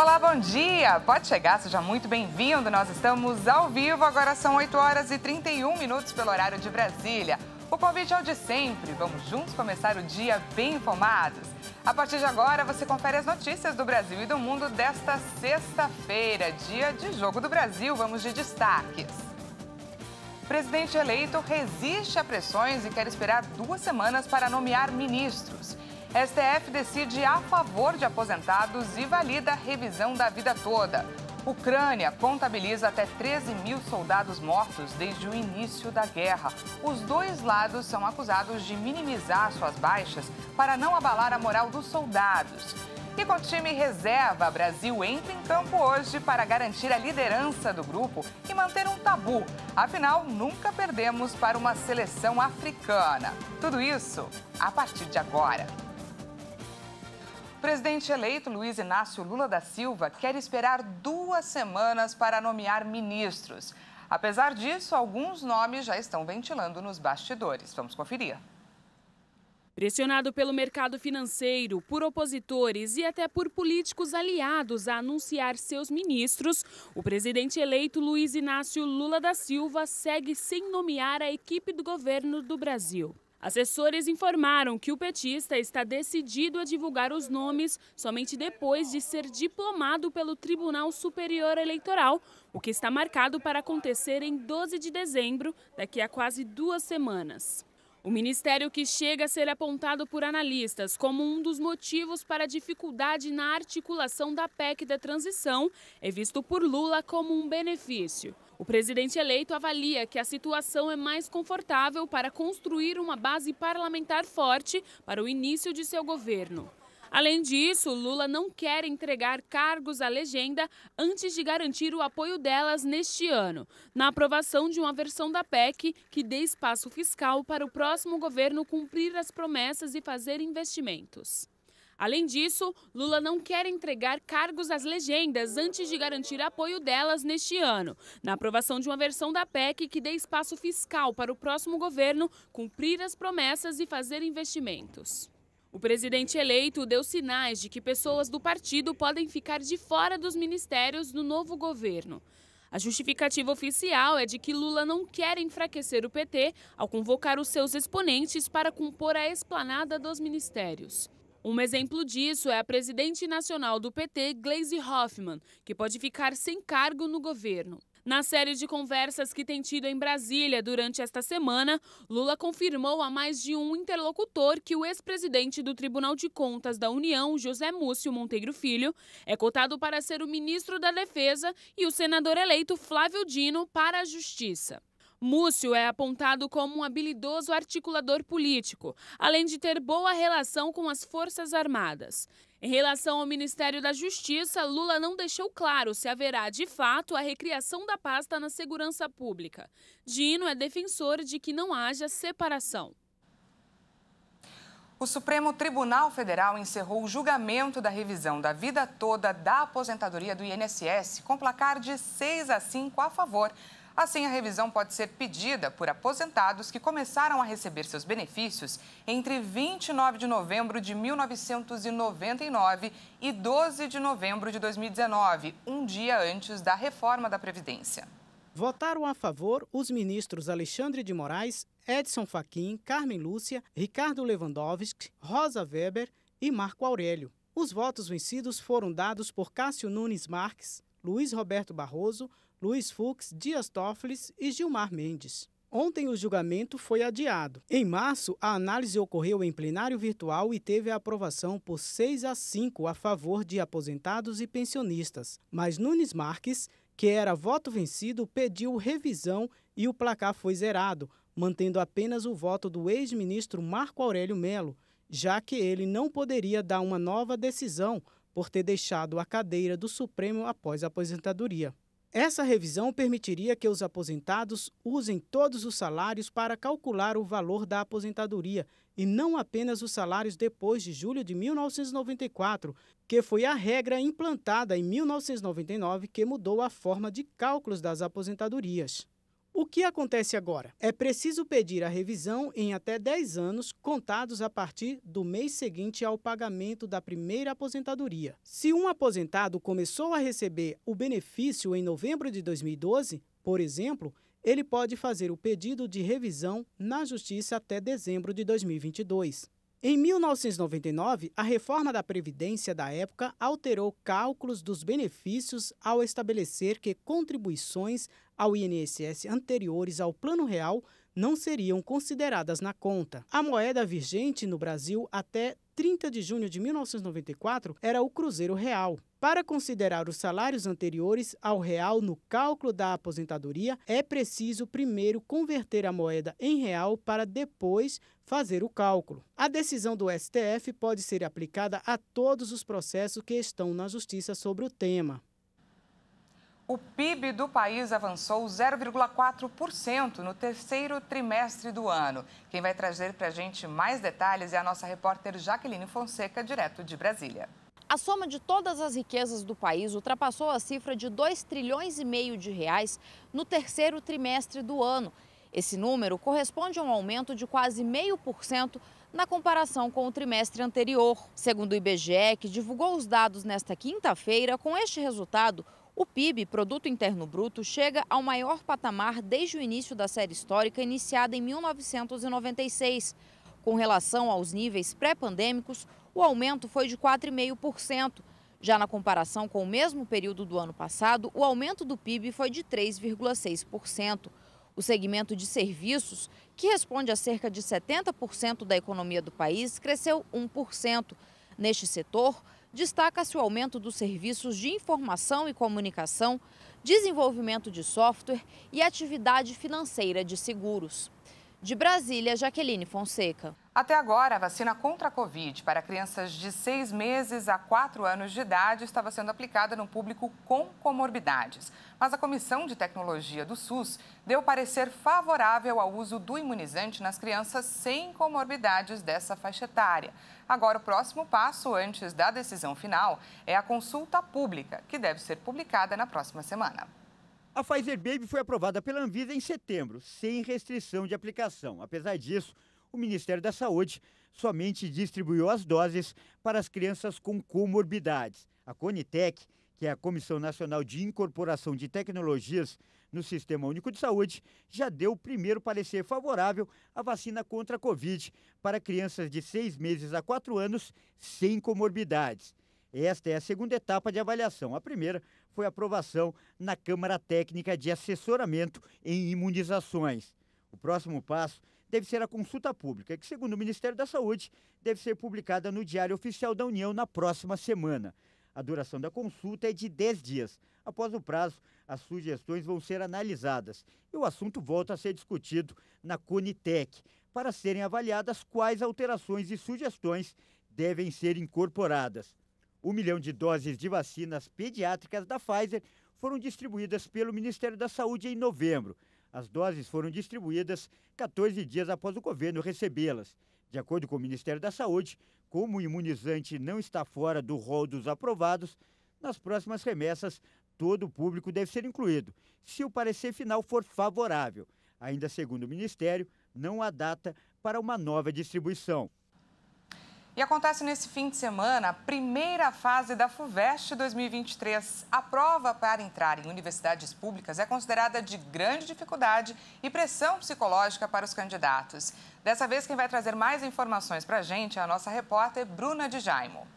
Olá, bom dia! Pode chegar, seja muito bem-vindo. Nós estamos ao vivo, agora são 8 horas e 31 minutos pelo horário de Brasília. O convite é o de sempre. Vamos juntos começar o dia bem informados. A partir de agora, você confere as notícias do Brasil e do mundo desta sexta-feira, dia de Jogo do Brasil. Vamos de destaques. O presidente eleito resiste a pressões e quer esperar duas semanas para nomear ministros. STF decide a favor de aposentados e valida revisão da vida toda. Ucrânia contabiliza até 13 mil soldados mortos desde o início da guerra. Os dois lados são acusados de minimizar suas baixas para não abalar a moral dos soldados. E com o time reserva, Brasil entra em campo hoje para garantir a liderança do grupo e manter um tabu. Afinal, nunca perdemos para uma seleção africana. Tudo isso a partir de agora. Presidente eleito Luiz Inácio Lula da Silva quer esperar duas semanas para nomear ministros. Apesar disso, alguns nomes já estão ventilando nos bastidores. Vamos conferir. Pressionado pelo mercado financeiro, por opositores e até por políticos aliados a anunciar seus ministros, o presidente eleito Luiz Inácio Lula da Silva segue sem nomear a equipe do governo do Brasil. Assessores informaram que o petista está decidido a divulgar os nomes somente depois de ser diplomado pelo Tribunal Superior Eleitoral, o que está marcado para acontecer em 12 de dezembro, daqui a quase duas semanas. O ministério que chega a ser apontado por analistas como um dos motivos para a dificuldade na articulação da PEC da transição é visto por Lula como um benefício. O presidente eleito avalia que a situação é mais confortável para construir uma base parlamentar forte para o início de seu governo. Além disso, Lula não quer entregar cargos à legenda antes de garantir o apoio delas neste ano, na aprovação de uma versão da PEC que dê espaço fiscal para o próximo governo cumprir as promessas e fazer investimentos. Além disso, Lula não quer entregar cargos às legendas antes de garantir apoio delas neste ano. Na aprovação de uma versão da PEC que dê espaço fiscal para o próximo governo cumprir as promessas e fazer investimentos. O presidente eleito deu sinais de que pessoas do partido podem ficar de fora dos ministérios no novo governo. A justificativa oficial é de que Lula não quer enfraquecer o PT ao convocar os seus exponentes para compor a esplanada dos ministérios. Um exemplo disso é a presidente nacional do PT, Glaise Hoffmann, que pode ficar sem cargo no governo. Na série de conversas que tem tido em Brasília durante esta semana, Lula confirmou a mais de um interlocutor que o ex-presidente do Tribunal de Contas da União, José Múcio Monteiro Filho, é cotado para ser o ministro da Defesa e o senador eleito Flávio Dino para a Justiça. Múcio é apontado como um habilidoso articulador político, além de ter boa relação com as Forças Armadas. Em relação ao Ministério da Justiça, Lula não deixou claro se haverá, de fato, a recriação da pasta na segurança pública. Dino é defensor de que não haja separação. O Supremo Tribunal Federal encerrou o julgamento da revisão da vida toda da aposentadoria do INSS com placar de 6 a 5 a favor Assim, a revisão pode ser pedida por aposentados que começaram a receber seus benefícios entre 29 de novembro de 1999 e 12 de novembro de 2019, um dia antes da reforma da Previdência. Votaram a favor os ministros Alexandre de Moraes, Edson Fachin, Carmen Lúcia, Ricardo Lewandowski, Rosa Weber e Marco Aurélio. Os votos vencidos foram dados por Cássio Nunes Marques, Luiz Roberto Barroso, Luiz Fux, Dias Toffoli e Gilmar Mendes. Ontem o julgamento foi adiado. Em março, a análise ocorreu em plenário virtual e teve a aprovação por 6 a 5 a favor de aposentados e pensionistas. Mas Nunes Marques, que era voto vencido, pediu revisão e o placar foi zerado, mantendo apenas o voto do ex-ministro Marco Aurélio Melo, já que ele não poderia dar uma nova decisão por ter deixado a cadeira do Supremo após a aposentadoria. Essa revisão permitiria que os aposentados usem todos os salários para calcular o valor da aposentadoria e não apenas os salários depois de julho de 1994, que foi a regra implantada em 1999 que mudou a forma de cálculos das aposentadorias. O que acontece agora? É preciso pedir a revisão em até 10 anos, contados a partir do mês seguinte ao pagamento da primeira aposentadoria. Se um aposentado começou a receber o benefício em novembro de 2012, por exemplo, ele pode fazer o pedido de revisão na Justiça até dezembro de 2022. Em 1999, a reforma da Previdência da época alterou cálculos dos benefícios ao estabelecer que contribuições ao INSS anteriores ao Plano Real não seriam consideradas na conta. A moeda vigente no Brasil até 30 de junho de 1994 era o Cruzeiro Real. Para considerar os salários anteriores ao real no cálculo da aposentadoria, é preciso primeiro converter a moeda em real para depois fazer o cálculo. A decisão do STF pode ser aplicada a todos os processos que estão na Justiça sobre o tema. O PIB do país avançou 0,4% no terceiro trimestre do ano. Quem vai trazer para a gente mais detalhes é a nossa repórter Jaqueline Fonseca, direto de Brasília. A soma de todas as riquezas do país ultrapassou a cifra de 2 trilhões e meio de reais no terceiro trimestre do ano. Esse número corresponde a um aumento de quase meio por cento na comparação com o trimestre anterior. Segundo o IBGE, que divulgou os dados nesta quinta-feira, com este resultado, o PIB, Produto Interno Bruto, chega ao maior patamar desde o início da série histórica iniciada em 1996. Com relação aos níveis pré-pandêmicos, o aumento foi de 4,5%. Já na comparação com o mesmo período do ano passado, o aumento do PIB foi de 3,6%. O segmento de serviços, que responde a cerca de 70% da economia do país, cresceu 1%. Neste setor, destaca-se o aumento dos serviços de informação e comunicação, desenvolvimento de software e atividade financeira de seguros. De Brasília, Jaqueline Fonseca. Até agora, a vacina contra a Covid para crianças de 6 meses a 4 anos de idade estava sendo aplicada no público com comorbidades. Mas a Comissão de Tecnologia do SUS deu parecer favorável ao uso do imunizante nas crianças sem comorbidades dessa faixa etária. Agora, o próximo passo, antes da decisão final, é a consulta pública, que deve ser publicada na próxima semana. A Pfizer Baby foi aprovada pela Anvisa em setembro, sem restrição de aplicação. Apesar disso, o Ministério da Saúde somente distribuiu as doses para as crianças com comorbidades. A Conitec, que é a Comissão Nacional de Incorporação de Tecnologias no Sistema Único de Saúde, já deu o primeiro parecer favorável à vacina contra a Covid para crianças de seis meses a quatro anos sem comorbidades. Esta é a segunda etapa de avaliação. A primeira foi a aprovação na Câmara Técnica de Assessoramento em Imunizações. O próximo passo deve ser a consulta pública, que, segundo o Ministério da Saúde, deve ser publicada no Diário Oficial da União na próxima semana. A duração da consulta é de 10 dias. Após o prazo, as sugestões vão ser analisadas e o assunto volta a ser discutido na Conitec, para serem avaliadas quais alterações e sugestões devem ser incorporadas. Um milhão de doses de vacinas pediátricas da Pfizer foram distribuídas pelo Ministério da Saúde em novembro. As doses foram distribuídas 14 dias após o governo recebê-las. De acordo com o Ministério da Saúde, como o imunizante não está fora do rol dos aprovados, nas próximas remessas todo o público deve ser incluído, se o parecer final for favorável. Ainda segundo o Ministério, não há data para uma nova distribuição. E acontece nesse fim de semana a primeira fase da FUVEST 2023. A prova para entrar em universidades públicas é considerada de grande dificuldade e pressão psicológica para os candidatos. Dessa vez, quem vai trazer mais informações para a gente é a nossa repórter Bruna de Jaimo.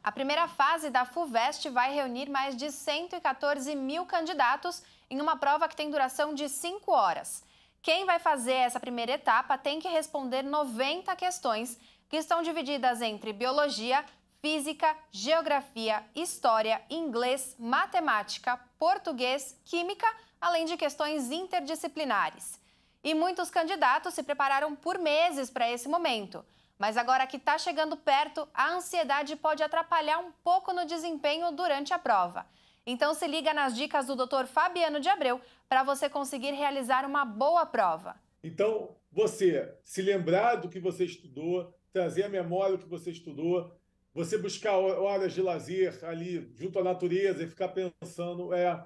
A primeira fase da FUVEST vai reunir mais de 114 mil candidatos em uma prova que tem duração de 5 horas. Quem vai fazer essa primeira etapa tem que responder 90 questões que estão divididas entre biologia, física, geografia, história, inglês, matemática, português, química, além de questões interdisciplinares. E muitos candidatos se prepararam por meses para esse momento. Mas agora que está chegando perto, a ansiedade pode atrapalhar um pouco no desempenho durante a prova. Então se liga nas dicas do Dr. Fabiano de Abreu para você conseguir realizar uma boa prova. Então, você se lembrar do que você estudou, trazer à memória o que você estudou, você buscar horas de lazer ali junto à natureza e ficar pensando, é,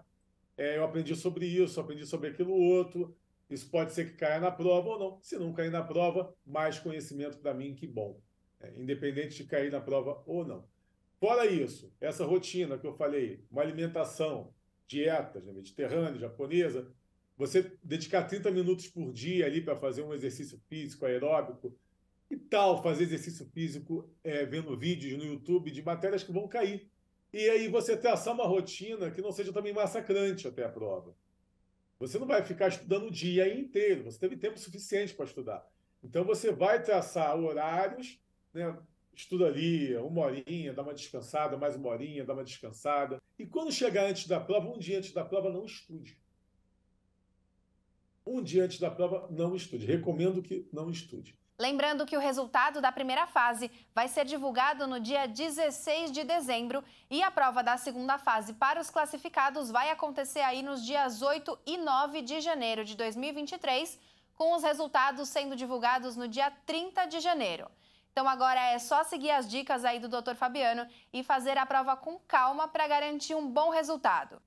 é eu aprendi sobre isso, aprendi sobre aquilo outro, isso pode ser que caia na prova ou não. Se não cair na prova, mais conhecimento para mim, que bom. É, independente de cair na prova ou não. Fora isso, essa rotina que eu falei, uma alimentação, dietas né, mediterrânea, japonesa, você dedicar 30 minutos por dia ali para fazer um exercício físico aeróbico, que tal fazer exercício físico é, vendo vídeos no YouTube de matérias que vão cair? E aí você traçar uma rotina que não seja também massacrante até a prova. Você não vai ficar estudando o dia inteiro, você teve tempo suficiente para estudar. Então você vai traçar horários, né? estuda ali uma horinha, dá uma descansada, mais uma horinha, dá uma descansada. E quando chegar antes da prova, um dia antes da prova, não estude. Um dia antes da prova, não estude. Recomendo que não estude. Lembrando que o resultado da primeira fase vai ser divulgado no dia 16 de dezembro e a prova da segunda fase para os classificados vai acontecer aí nos dias 8 e 9 de janeiro de 2023, com os resultados sendo divulgados no dia 30 de janeiro. Então agora é só seguir as dicas aí do Dr. Fabiano e fazer a prova com calma para garantir um bom resultado.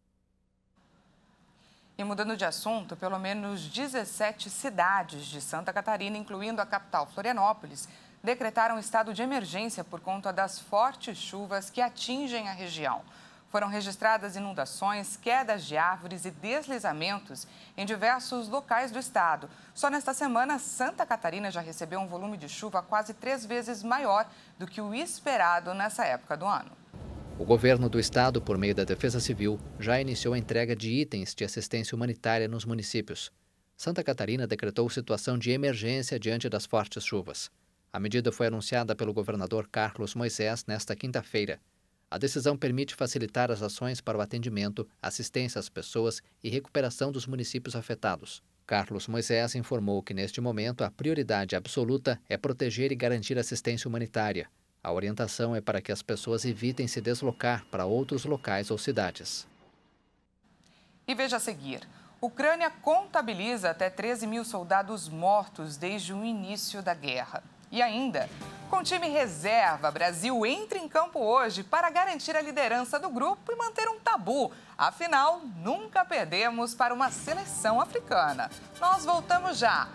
E mudando de assunto, pelo menos 17 cidades de Santa Catarina, incluindo a capital Florianópolis, decretaram estado de emergência por conta das fortes chuvas que atingem a região. Foram registradas inundações, quedas de árvores e deslizamentos em diversos locais do estado. Só nesta semana, Santa Catarina já recebeu um volume de chuva quase três vezes maior do que o esperado nessa época do ano. O governo do estado, por meio da Defesa Civil, já iniciou a entrega de itens de assistência humanitária nos municípios. Santa Catarina decretou situação de emergência diante das fortes chuvas. A medida foi anunciada pelo governador Carlos Moisés nesta quinta-feira. A decisão permite facilitar as ações para o atendimento, assistência às pessoas e recuperação dos municípios afetados. Carlos Moisés informou que, neste momento, a prioridade absoluta é proteger e garantir assistência humanitária. A orientação é para que as pessoas evitem se deslocar para outros locais ou cidades. E veja a seguir. Ucrânia contabiliza até 13 mil soldados mortos desde o início da guerra. E ainda, com time reserva, Brasil entra em campo hoje para garantir a liderança do grupo e manter um tabu. Afinal, nunca perdemos para uma seleção africana. Nós voltamos já.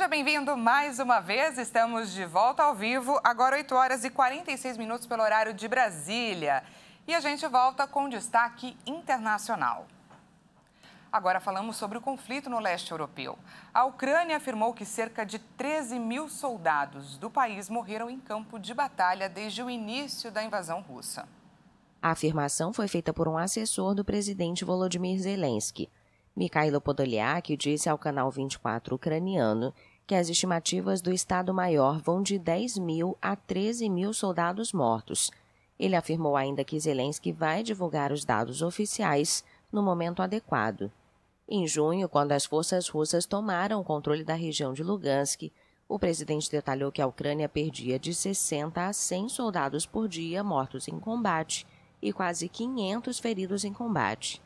Seja bem-vindo mais uma vez. Estamos de volta ao vivo, agora 8 horas e 46 minutos pelo horário de Brasília. E a gente volta com destaque internacional. Agora falamos sobre o conflito no leste europeu. A Ucrânia afirmou que cerca de 13 mil soldados do país morreram em campo de batalha desde o início da invasão russa. A afirmação foi feita por um assessor do presidente Volodymyr Zelensky. Mikhailo Podolyak disse ao canal 24 ucraniano que as estimativas do Estado-Maior vão de 10 mil a 13 mil soldados mortos. Ele afirmou ainda que Zelensky vai divulgar os dados oficiais no momento adequado. Em junho, quando as forças russas tomaram o controle da região de Lugansk, o presidente detalhou que a Ucrânia perdia de 60 a 100 soldados por dia mortos em combate e quase 500 feridos em combate.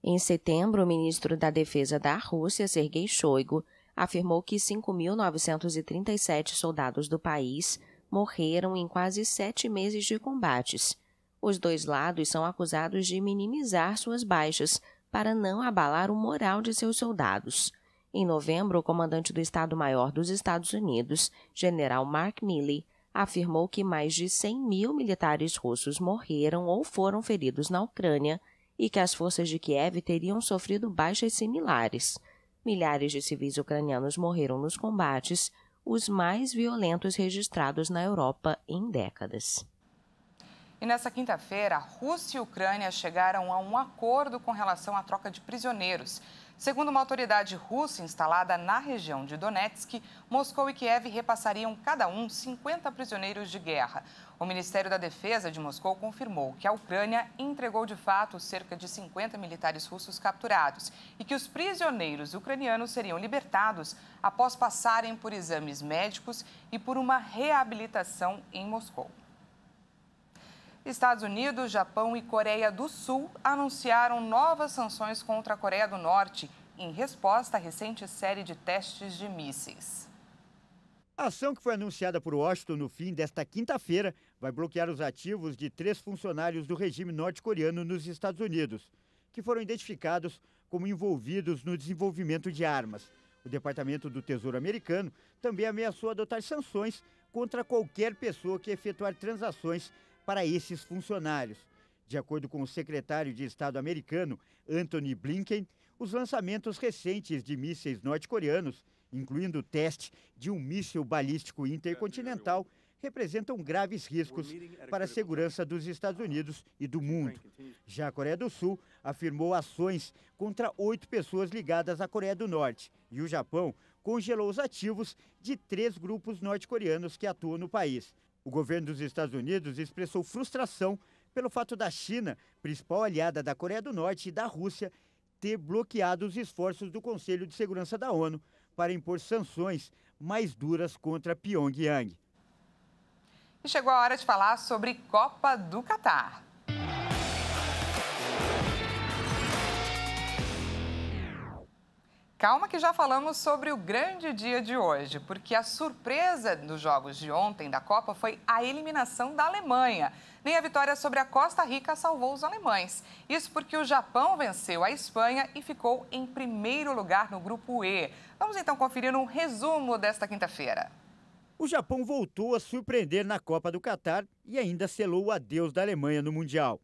Em setembro, o ministro da Defesa da Rússia, Sergei Shoigu, afirmou que 5.937 soldados do país morreram em quase sete meses de combates. Os dois lados são acusados de minimizar suas baixas para não abalar o moral de seus soldados. Em novembro, o comandante do Estado-Maior dos Estados Unidos, general Mark Milley, afirmou que mais de 100 mil militares russos morreram ou foram feridos na Ucrânia e que as forças de Kiev teriam sofrido baixas similares. Milhares de civis ucranianos morreram nos combates, os mais violentos registrados na Europa em décadas. E nessa quinta-feira, Rússia e Ucrânia chegaram a um acordo com relação à troca de prisioneiros. Segundo uma autoridade russa instalada na região de Donetsk, Moscou e Kiev repassariam cada um 50 prisioneiros de guerra. O Ministério da Defesa de Moscou confirmou que a Ucrânia entregou de fato cerca de 50 militares russos capturados e que os prisioneiros ucranianos seriam libertados após passarem por exames médicos e por uma reabilitação em Moscou. Estados Unidos, Japão e Coreia do Sul anunciaram novas sanções contra a Coreia do Norte em resposta à recente série de testes de mísseis. A ação que foi anunciada por Washington no fim desta quinta-feira vai bloquear os ativos de três funcionários do regime norte-coreano nos Estados Unidos, que foram identificados como envolvidos no desenvolvimento de armas. O Departamento do Tesouro americano também ameaçou adotar sanções contra qualquer pessoa que efetuar transações para esses funcionários. De acordo com o secretário de Estado americano, Anthony Blinken, os lançamentos recentes de mísseis norte-coreanos, incluindo o teste de um míssil balístico intercontinental, representam graves riscos para a segurança dos Estados Unidos e do mundo. Já a Coreia do Sul afirmou ações contra oito pessoas ligadas à Coreia do Norte e o Japão congelou os ativos de três grupos norte-coreanos que atuam no país. O governo dos Estados Unidos expressou frustração pelo fato da China, principal aliada da Coreia do Norte e da Rússia, ter bloqueado os esforços do Conselho de Segurança da ONU para impor sanções mais duras contra Pyongyang. E chegou a hora de falar sobre Copa do Catar. Calma que já falamos sobre o grande dia de hoje, porque a surpresa dos jogos de ontem da Copa foi a eliminação da Alemanha. Nem a vitória sobre a Costa Rica salvou os alemães. Isso porque o Japão venceu a Espanha e ficou em primeiro lugar no grupo E. Vamos então conferir um resumo desta quinta-feira. O Japão voltou a surpreender na Copa do Catar e ainda selou o adeus da Alemanha no Mundial.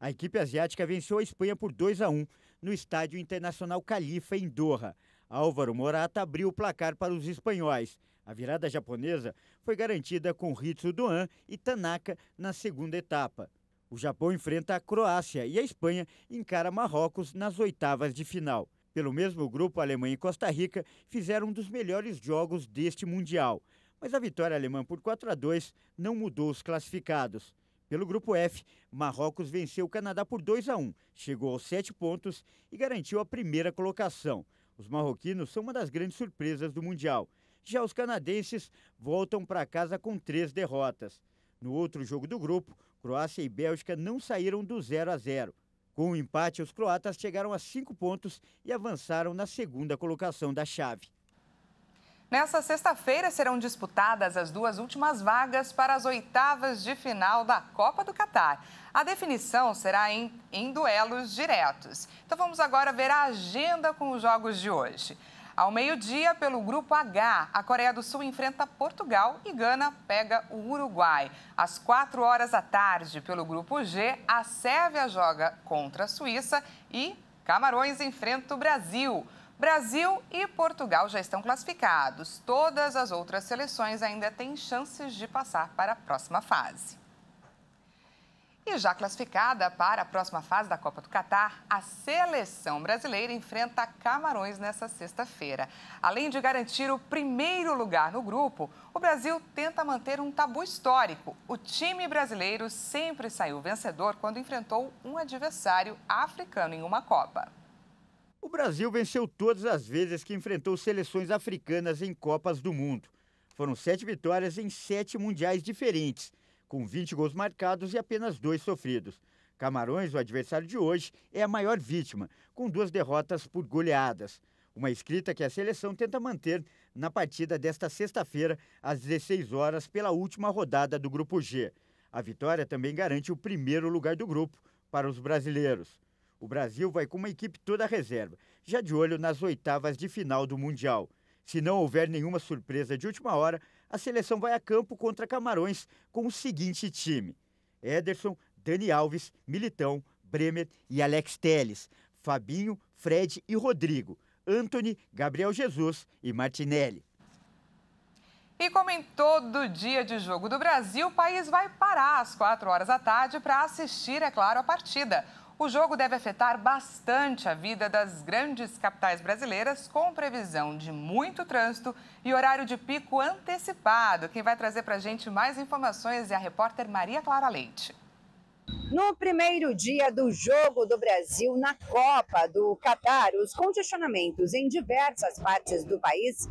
A equipe asiática venceu a Espanha por 2 a 1 no Estádio Internacional Califa, em Doha. Álvaro Morata abriu o placar para os espanhóis. A virada japonesa foi garantida com Ritsu Doan e Tanaka na segunda etapa. O Japão enfrenta a Croácia e a Espanha encara Marrocos nas oitavas de final. Pelo mesmo grupo, Alemanha e Costa Rica fizeram um dos melhores jogos deste Mundial. Mas a vitória alemã por 4 a 2 não mudou os classificados. Pelo grupo F, Marrocos venceu o Canadá por 2 a 1, chegou aos sete pontos e garantiu a primeira colocação. Os marroquinos são uma das grandes surpresas do Mundial. Já os canadenses voltam para casa com três derrotas. No outro jogo do grupo, Croácia e Bélgica não saíram do 0 a 0. Com o empate, os croatas chegaram a cinco pontos e avançaram na segunda colocação da chave. Nessa sexta-feira serão disputadas as duas últimas vagas para as oitavas de final da Copa do Catar. A definição será em, em duelos diretos. Então vamos agora ver a agenda com os jogos de hoje. Ao meio-dia, pelo grupo H, a Coreia do Sul enfrenta Portugal e Gana pega o Uruguai. Às 4 horas da tarde, pelo grupo G, a Sérvia joga contra a Suíça e Camarões enfrenta o Brasil. Brasil e Portugal já estão classificados. Todas as outras seleções ainda têm chances de passar para a próxima fase. E já classificada para a próxima fase da Copa do Catar, a seleção brasileira enfrenta Camarões nesta sexta-feira. Além de garantir o primeiro lugar no grupo, o Brasil tenta manter um tabu histórico. O time brasileiro sempre saiu vencedor quando enfrentou um adversário africano em uma Copa. Brasil venceu todas as vezes que enfrentou seleções africanas em Copas do Mundo. Foram sete vitórias em sete mundiais diferentes, com 20 gols marcados e apenas dois sofridos. Camarões, o adversário de hoje, é a maior vítima, com duas derrotas por goleadas. Uma escrita que a seleção tenta manter na partida desta sexta-feira, às 16 horas, pela última rodada do Grupo G. A vitória também garante o primeiro lugar do grupo para os brasileiros. O Brasil vai com uma equipe toda reserva, já de olho nas oitavas de final do Mundial. Se não houver nenhuma surpresa de última hora, a seleção vai a campo contra Camarões com o seguinte time: Ederson, Dani Alves, Militão, Bremer e Alex Teles, Fabinho, Fred e Rodrigo, Anthony, Gabriel Jesus e Martinelli. E como em todo dia de jogo do Brasil, o país vai parar às 4 horas da tarde para assistir, é claro, a partida. O jogo deve afetar bastante a vida das grandes capitais brasileiras, com previsão de muito trânsito e horário de pico antecipado. Quem vai trazer para a gente mais informações é a repórter Maria Clara Leite. No primeiro dia do Jogo do Brasil na Copa do Catar, os congestionamentos em diversas partes do país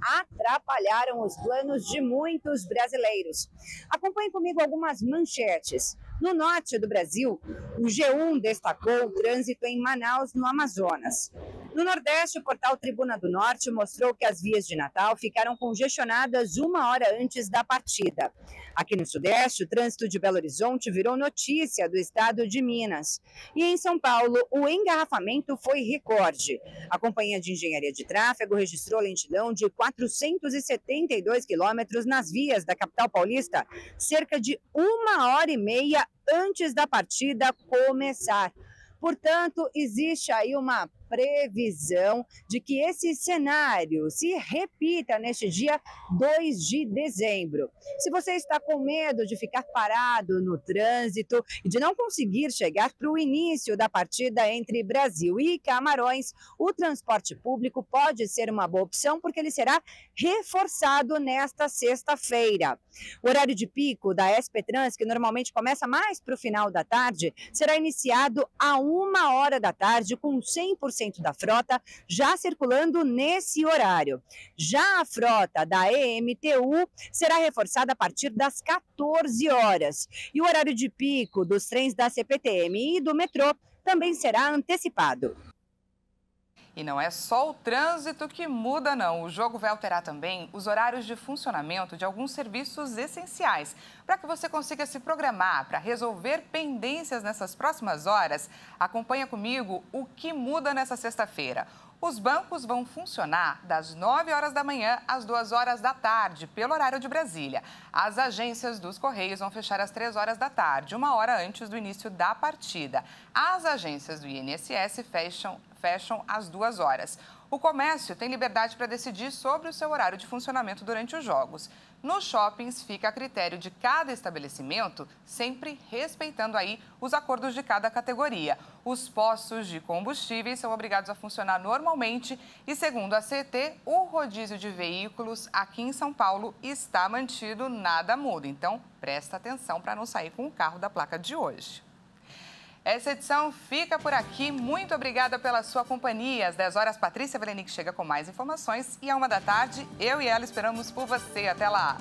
atrapalharam os planos de muitos brasileiros. Acompanhe comigo algumas manchetes. No norte do Brasil, o G1 destacou o trânsito em Manaus, no Amazonas. No Nordeste, o portal Tribuna do Norte mostrou que as vias de Natal ficaram congestionadas uma hora antes da partida. Aqui no Sudeste, o trânsito de Belo Horizonte virou notícia do estado de Minas. E em São Paulo, o engarrafamento foi recorde. A Companhia de Engenharia de Tráfego registrou lentidão de 472 quilômetros nas vias da capital paulista, cerca de uma hora e meia antes da partida começar. Portanto, existe aí uma previsão de que esse cenário se repita neste dia 2 de dezembro. Se você está com medo de ficar parado no trânsito e de não conseguir chegar para o início da partida entre Brasil e Camarões, o transporte público pode ser uma boa opção porque ele será reforçado nesta sexta-feira. O horário de pico da SP Trans, que normalmente começa mais para o final da tarde, será iniciado a uma hora da tarde com 100% 100% da frota já circulando nesse horário. Já a frota da EMTU será reforçada a partir das 14 horas. E o horário de pico dos trens da CPTM e do metrô também será antecipado. E não é só o trânsito que muda, não. O jogo vai alterar também os horários de funcionamento de alguns serviços essenciais. Para que você consiga se programar para resolver pendências nessas próximas horas, acompanha comigo o que muda nessa sexta-feira. Os bancos vão funcionar das 9 horas da manhã às 2 horas da tarde, pelo horário de Brasília. As agências dos Correios vão fechar às 3 horas da tarde, uma hora antes do início da partida. As agências do INSS fecham fecham às duas horas. O comércio tem liberdade para decidir sobre o seu horário de funcionamento durante os jogos. Nos shoppings fica a critério de cada estabelecimento, sempre respeitando aí os acordos de cada categoria. Os postos de combustíveis são obrigados a funcionar normalmente e, segundo a CT, o rodízio de veículos aqui em São Paulo está mantido, nada muda. Então, presta atenção para não sair com o carro da placa de hoje. Essa edição fica por aqui. Muito obrigada pela sua companhia. Às 10 horas, Patrícia Verenic chega com mais informações. E à uma da tarde, eu e ela esperamos por você. Até lá!